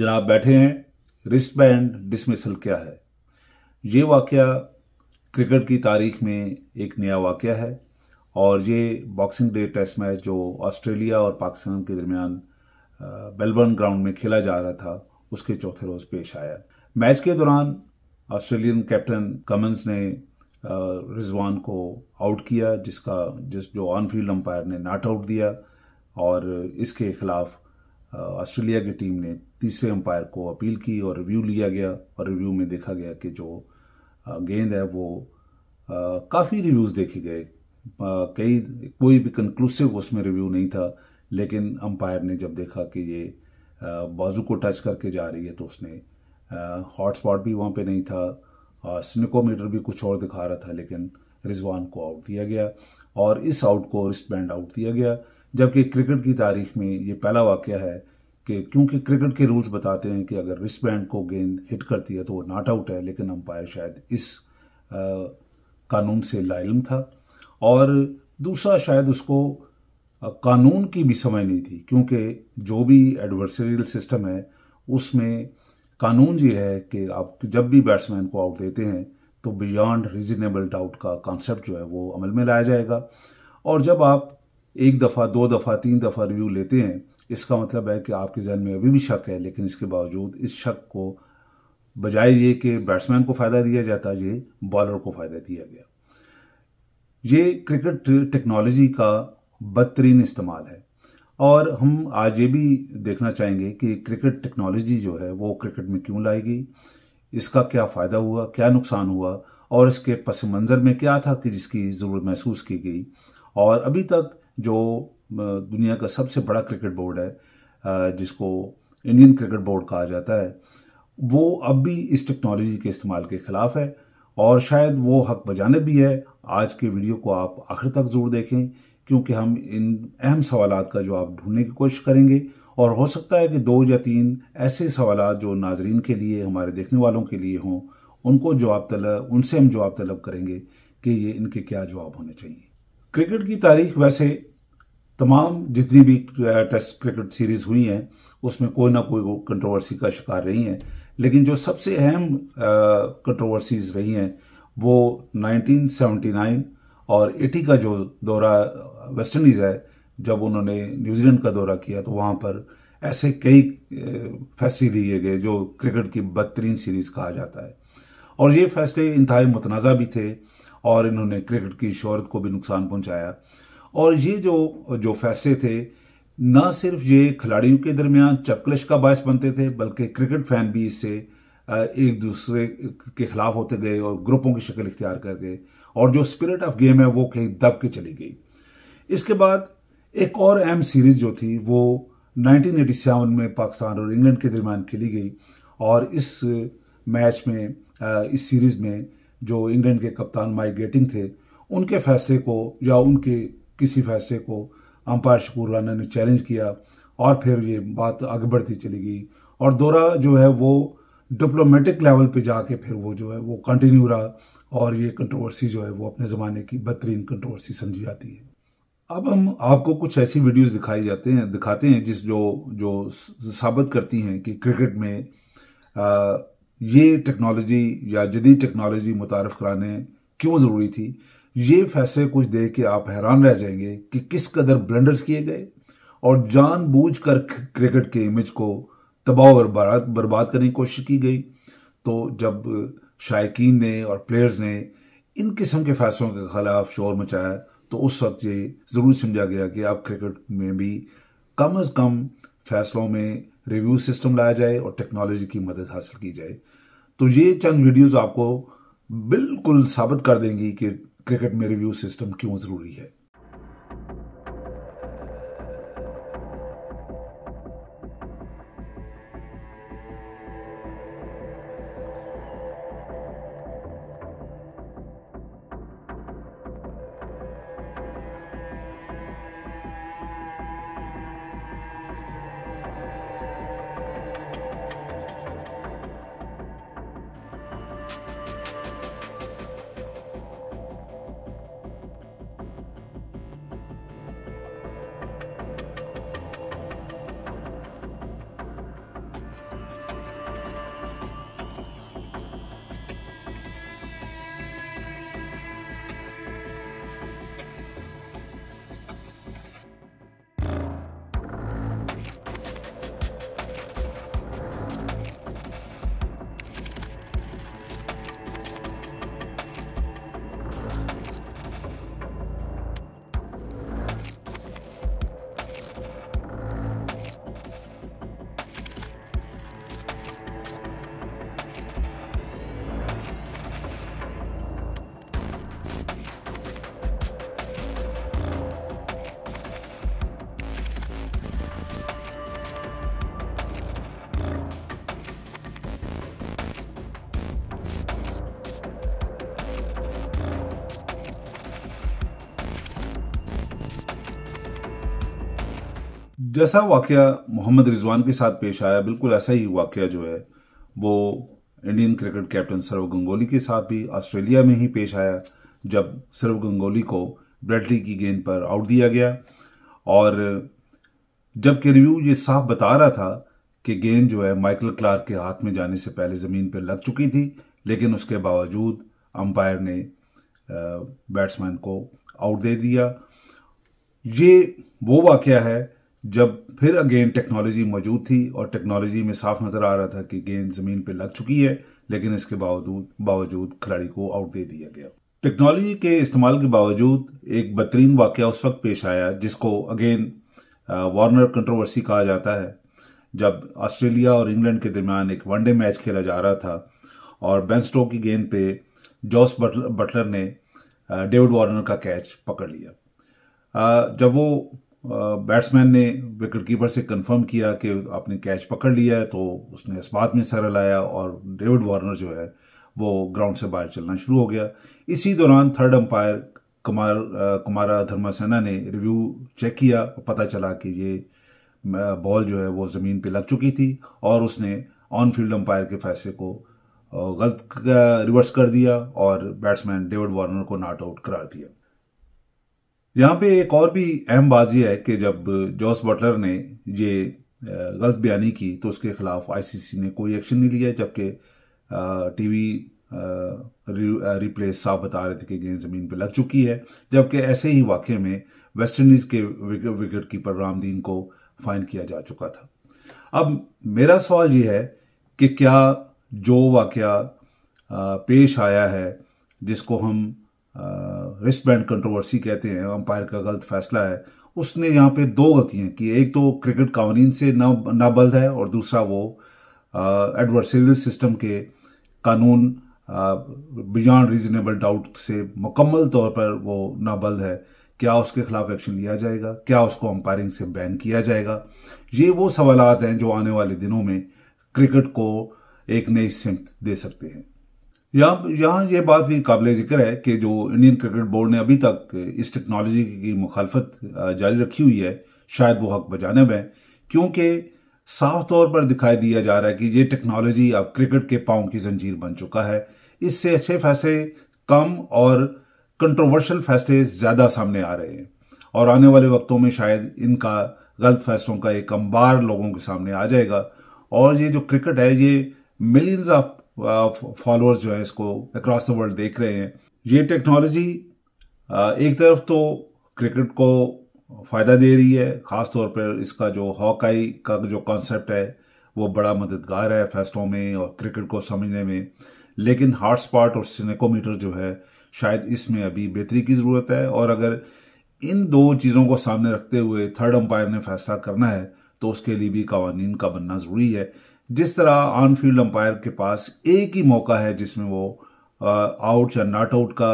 जनाब बैठे हैं रिस्ट बैंड डिसमिसल क्या है ये वाक़ क्रिकेट की तारीख में एक नया वाक़ है और ये बॉक्सिंग डे टेस्ट मैच जो ऑस्ट्रेलिया और पाकिस्तान के दरमियान मेलबर्न ग्राउंड में खेला जा रहा था उसके चौथे रोज़ पेश आया मैच के दौरान ऑस्ट्रेलियन कैप्टन कमन्स ने रिजवान को आउट किया जिसका जिस जो ऑन फील्ड अंपायर ने नॉट आउट दिया और इसके खिलाफ ऑस्ट्रेलिया की टीम ने तीसरे अंपायर को अपील की और रिव्यू लिया गया और रिव्यू में देखा गया कि जो गेंद है वो काफ़ी रिव्यूज़ देखे गए कई कोई भी कंक्लूसिव उसमें रिव्यू नहीं था लेकिन अंपायर ने जब देखा कि ये बाजू को टच करके जा रही है तो उसने हॉट स्पॉट भी वहाँ पे नहीं था स्निकोमीटर भी कुछ और दिखा रहा था लेकिन रिजवान को आउट दिया गया और इस आउट को रिस्ट बैंड आउट दिया गया जबकि क्रिकेट की तारीख में ये पहला वाक्य है कि क्योंकि क्रिकेट के रूल्स बताते हैं कि अगर रिस्ट बैंड को गेंद हिट करती है तो वो नॉट आउट है लेकिन अंपायर शायद इस आ, कानून से लाइलम था और दूसरा शायद उसको कानून की भी समझ नहीं थी क्योंकि जो भी एडवर्सरियल सिस्टम है उसमें कानून ये है कि आप जब भी बैट्समैन को आउट देते हैं तो बियॉन्ड रीजनेबल डाउट का कॉन्सेप्ट जो है वो अमल में लाया जाएगा और जब आप एक दफ़ा दो दफ़ा तीन दफ़ा रिव्यू लेते हैं इसका मतलब है कि आपके जहन में अभी भी शक है लेकिन इसके बावजूद इस शक को बजाय ये कि बैट्समैन को फ़ायदा दिया जाता ये बॉलर को फ़ायदा दिया गया ये क्रिकेट टेक्नोलॉजी का बदतरीन इस्तेमाल है और हम आज ये भी देखना चाहेंगे कि क्रिकेट टेक्नोलॉजी जो है वो क्रिकेट में क्यों लाई गई इसका क्या फ़ायदा हुआ क्या नुकसान हुआ और इसके पस मंज़र में क्या था कि जिसकी ज़रूरत महसूस की गई और अभी तक जो दुनिया का सबसे बड़ा क्रिकेट बोर्ड है जिसको इंडियन क्रिकेट बोर्ड कहा जाता है वो अब भी इस टेक्नोलॉजी के इस्तेमाल के ख़िलाफ़ है और शायद वो हक बजाने भी है आज के वीडियो को आप आखिर तक ज़रूर देखें क्योंकि हम इन अहम सवाल का जवाब ढूंढने की कोशिश करेंगे और हो सकता है कि दो या तीन ऐसे सवाल जो नाजरीन के लिए हमारे देखने वालों के लिए हों उनको जवाब तलब उनसे हम जवाब तलब करेंगे कि ये इनके क्या जवाब होने चाहिए क्रिकेट की तारीख वैसे तमाम जितनी भी टेस्ट क्रिकेट सीरीज़ हुई हैं उसमें कोई ना कोई वो कंट्रोवर्सी का शिकार रही हैं लेकिन जो सबसे अहम कंट्रोवर्सीज़ रही हैं वो 1979 और 80 का जो दौरा वेस्ट इंडीज़ है जब उन्होंने न्यूजीलैंड का दौरा किया तो वहाँ पर ऐसे कई फैसले लिए गए जो क्रिकेट की बदतरीन सीरीज़ कहा जाता है और ये फैसले इंतहाई मतनाज़ा भी थे और इन्होंने क्रिकेट की शहरत को भी नुकसान पहुँचाया और ये जो जो फैसले थे न सिर्फ ये खिलाड़ियों के दरमियान चपकलश का बायस बनते थे बल्कि क्रिकेट फैन भी इससे एक दूसरे के खिलाफ होते गए और ग्रुपों की शक्ल इख्तियार कर गए और जो स्पिरिट ऑफ गेम है वो कहीं दब के चली गई इसके बाद एक और अहम सीरीज जो थी वो 1987 में पाकिस्तान और इंग्लैंड के दरमियान खेली गई और इस मैच में इस सीरीज़ में जो इंग्लैंड के कप्तान माइक गेटिंग थे उनके फैसले को या उनके किसी फैसले को अंपायर शकूर राना ने चैलेंज किया और फिर ये बात आगे बढ़ती चली गई और दौरा जो है वो डिप्लोमेटिक लेवल पे जाके फिर वो जो है वो कंटिन्यू रहा और ये कंट्रोवर्सी जो है वो अपने ज़माने की बदतरीन कंट्रोवर्सी समझी जाती है अब हम आपको कुछ ऐसी वीडियोस दिखाई जाते हैं दिखाते हैं जिस जो जो साबित करती हैं कि क्रिकेट में आ, ये टेक्नोलॉजी या जदीद टेक्नोलॉजी मुतारफ़ कराने क्यों ज़रूरी थी ये फैसले कुछ देख के आप हैरान रह जाएंगे कि किस कदर ब्लंडर्स किए गए और कर क्रिकेट के इमेज को तबाह और बर्बाद करने की कोशिश की गई तो जब शायकीन ने और प्लेयर्स ने इन किस्म के फैसलों के खिलाफ शोर मचाया तो उस वक्त ये ज़रूर समझा गया कि आप क्रिकेट में भी कम अज़ कम फैसलों में रिव्यू सिस्टम लाया जाए और टेक्नोलॉजी की मदद हासिल की जाए तो ये चंद वीडियोज आपको बिल्कुल साबित कर देंगी कि क्रिकेट में रिव्यू सिस्टम क्यों ज़रूरी है जैसा वाक़ मोहम्मद रिजवान के साथ पेश आया बिल्कुल ऐसा ही वाक्य जो है वो Indian cricket captain Sourav Ganguly के साथ भी ऑस्ट्रेलिया में ही पेश आया जब सौरव गंगोली को ब्रेडली की गेंद पर आउट दिया गया और जबकि रिव्यू ये साफ बता रहा था कि गेंद जो है माइकल क्लार्क के हाथ में जाने से पहले ज़मीन पर लग चुकी थी लेकिन उसके बावजूद अंपायर ने बैट्समैन को आउट दे दिया ये वो वाक्य है जब फिर अगेन टेक्नोलॉजी मौजूद थी और टेक्नोलॉजी में साफ नज़र आ रहा था कि गेंद ज़मीन पर लग चुकी है लेकिन इसके बावजूद बावजूद खिलाड़ी को आउट दे दिया गया टेक्नोलॉजी के इस्तेमाल के बावजूद एक बदतरीन वाक्य उस वक्त पेश आया जिसको अगेन वार्नर कंट्रोवर्सी कहा जाता है जब ऑस्ट्रेलिया और इंग्लैंड के दरमियान एक वनडे मैच खेला जा रहा था और बेंस्टो की गेंद पे जॉस बटलर ने डेविड uh, वार्नर का कैच पकड़ लिया uh, जब वो बैट्समैन ने विकेट कीपर से कंफर्म किया कि आपने कैच पकड़ लिया है तो उसने इस बात में सर लाया और डेविड वार्नर जो है वो ग्राउंड से बाहर चलना शुरू हो गया इसी दौरान थर्ड अंपायर कुमार कुमारा धर्मासेना ने रिव्यू चेक किया पता चला कि ये बॉल जो है वो ज़मीन पे लग चुकी थी और उसने ऑन फील्ड अंपायर के फैसले को गलत रिवर्स कर दिया और बैट्समैन डेविड वार्नर को नॉट आउट करार दिया यहाँ पे एक और भी अहम बात यह है कि जब जॉस बटलर ने ये गलत बयानी की तो उसके खिलाफ आईसीसी ने कोई एक्शन नहीं लिया जबकि टीवी रिप्लेस साफ बता रहे थे कि गेंद ज़मीन पे लग चुकी है जबकि ऐसे ही वाक़े में वेस्ट इंडीज़ के विकेट कीपर रामदीन को फाइन किया जा चुका था अब मेरा सवाल ये है कि क्या जो वाक़ पेश आया है जिसको हम रिस्ट बैंड कंट्रोवर्सी कहते हैं अंपायर का गलत फैसला है उसने यहाँ पे दो गतियाँ की एक तो क्रिकेट कानून से ना नाबल्द है और दूसरा वो एडवर्सरियल सिस्टम के कानून बियॉन्ड रीजनेबल डाउट से मुकम्मल तौर पर वो नाबल्द है क्या उसके खिलाफ एक्शन लिया जाएगा क्या उसको अंपायरिंग से बैन किया जाएगा ये वो सवाल हैं जो आने वाले दिनों में क्रिकेट को एक नई सिमत दे सकते हैं यहाँ यहाँ यह बात भी काबिल ज़िक्र है कि जो इंडियन क्रिकेट बोर्ड ने अभी तक इस टेक्नोलॉजी की मुखालफत जारी रखी हुई है शायद वो हक बजाने में क्योंकि साफ तौर पर दिखाई दिया जा रहा है कि ये टेक्नोलॉजी अब क्रिकेट के पाँव की जंजीर बन चुका है इससे अच्छे फैसले कम और कंट्रोवर्शल फैसले ज़्यादा सामने आ रहे हैं और आने वाले वक्तों में शायद इनका गलत फैसलों का एक अंबार लोगों के सामने आ जाएगा और ये जो क्रिकेट है ये मिलियंस ऑफ फॉलोअर्स जो है इसको अक्रॉस द वर्ल्ड देख रहे हैं ये टेक्नोलॉजी एक तरफ तो क्रिकेट को फ़ायदा दे रही है ख़ास तौर पर इसका जो हॉकाई का जो कॉन्सेप्ट है वो बड़ा मददगार है फैसलों में और क्रिकेट को समझने में लेकिन हॉटस्पॉट और सिनेकोमीटर जो है शायद इसमें अभी बेहतरी की ज़रूरत है और अगर इन दो चीज़ों को सामने रखते हुए थर्ड अंपायर ने फैसला करना है तो उसके लिए भी कवानीन का बनना ज़रूरी है जिस तरह ऑन फील्ड अंपायर के पास एक ही मौका है जिसमें वो आउट या नॉट आउट का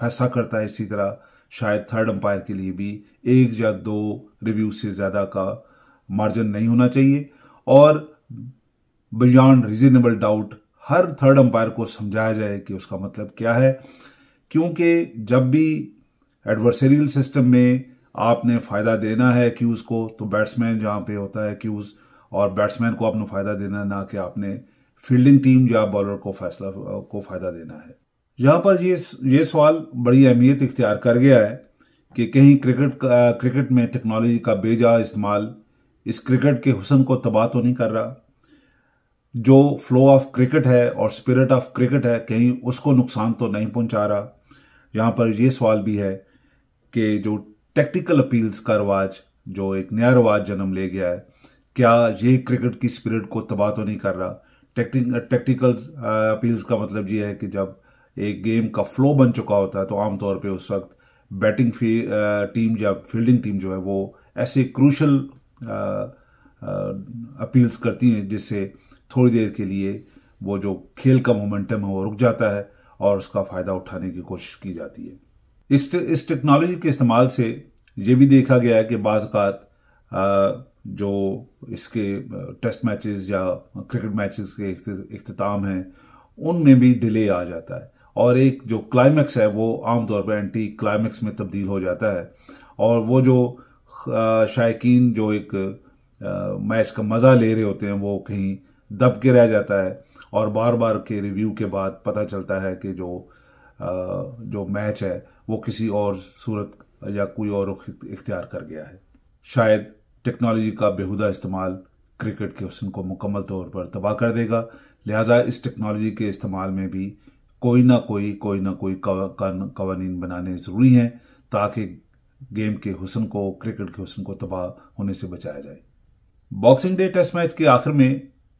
फैसला करता है इसी तरह शायद थर्ड अंपायर के लिए भी एक या दो रिव्यू से ज़्यादा का मार्जिन नहीं होना चाहिए और बियॉन्ड रीजनेबल डाउट हर थर्ड अंपायर को समझाया जाए कि उसका मतलब क्या है क्योंकि जब भी एडवर्सरियल सिस्टम में आपने फ़ायदा देना है क्यूज़ को तो बैट्समैन जहाँ पे होता है क्यूज़ और बैट्समैन को आपने फ़ायदा देना ना कि आपने फील्डिंग टीम या बॉलर को फैसला को फ़ायदा देना है यहाँ पर ये ये सवाल बड़ी अहमियत इख्तियार कर गया है कि कहीं क्रिकेट क्रिकेट में टेक्नोलॉजी का बेजा इस्तेमाल इस क्रिकेट के हुसन को तबाह तो नहीं कर रहा जो फ्लो ऑफ क्रिकेट है और स्पिरिट ऑफ क्रिकेट है कहीं उसको नुकसान तो नहीं पहुंचा रहा यहाँ पर यह सवाल भी है कि जो टेक्टिकल अपील्स का रवाज जो एक नया रवाज जन्म ले गया है क्या ये क्रिकेट की स्पिरिट को तबाह तो नहीं कर रहा टेक्टिक टेक्टिकल अपील्स का मतलब ये है कि जब एक गेम का फ्लो बन चुका होता है तो आमतौर पे उस वक्त बैटिंग टीम या फील्डिंग टीम जो है वो ऐसे क्रूशल अपील्स करती हैं जिससे थोड़ी देर के लिए वो जो खेल का मोमेंटम है वो रुक जाता है और उसका फ़ायदा उठाने की कोशिश की जाती है इस इस टेक्नोलॉजी के इस्तेमाल से ये भी देखा गया है कि बाज़ात जो इसके टेस्ट मैचेस या क्रिकेट मैचेस के अख्ताम हैं उनमें भी डिले आ जाता है और एक जो क्लाइमैक्स है वो आमतौर पर एंटी क्लाइमैक्स में तब्दील हो जाता है और वो जो शायकीन जो एक मैच का मज़ा ले रहे होते हैं वो कहीं दब के रह जाता है और बार बार के रिव्यू के बाद पता चलता है कि जो जो मैच है वो किसी और सूरत या कोई और रुख इख्तियार कर गया है शायद टेक्नोलॉजी का बेहुदा इस्तेमाल क्रिकेट के हसन को मुकम्मल तौर पर तबाह कर देगा लिहाजा इस टेक्नोलॉजी के इस्तेमाल में भी कोई ना कोई कोई ना कोई कवानीन बनाने ज़रूरी हैं ताकि गेम के हुसन को क्रिकेट के हुसन को तबाह होने से बचाया जाए बॉक्सिंग डे टेस्ट मैच के आखिर में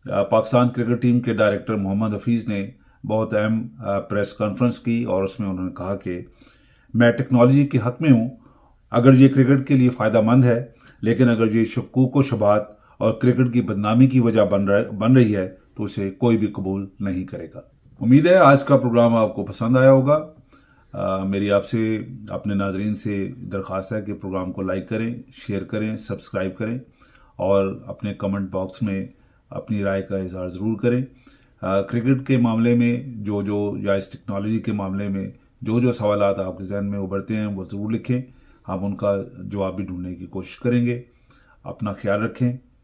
पाकिस्तान क्रिकेट टीम के डायरेक्टर मोहम्मद हफीज़ ने बहुत अहम प्रेस कॉन्फ्रेंस की और उसमें उन्होंने कहा कि मैं टेक्नोलॉजी के हक में हूँ अगर ये क्रिकेट के लिए फ़ायदा मंद है लेकिन अगर ये शक्कू व शबात और क्रिकेट की बदनामी की वजह बन रह, बन रही है तो उसे कोई भी कबूल नहीं करेगा उम्मीद है आज का प्रोग्राम आपको पसंद आया होगा आ, मेरी आपसे अपने नाजरन से दरख्वास्त है कि प्रोग्राम को लाइक करें शेयर करें सब्सक्राइब करें और अपने कमेंट बॉक्स में अपनी राय का इजहार ज़रूर करें आ, क्रिकेट के मामले में जो जो या इस टेक्नोलॉजी के मामले में जो जो सवाल आपके जहन में उभरते हैं वो ज़रूर लिखें हम उनका जवाब भी ढूंढने की कोशिश करेंगे अपना ख्याल रखें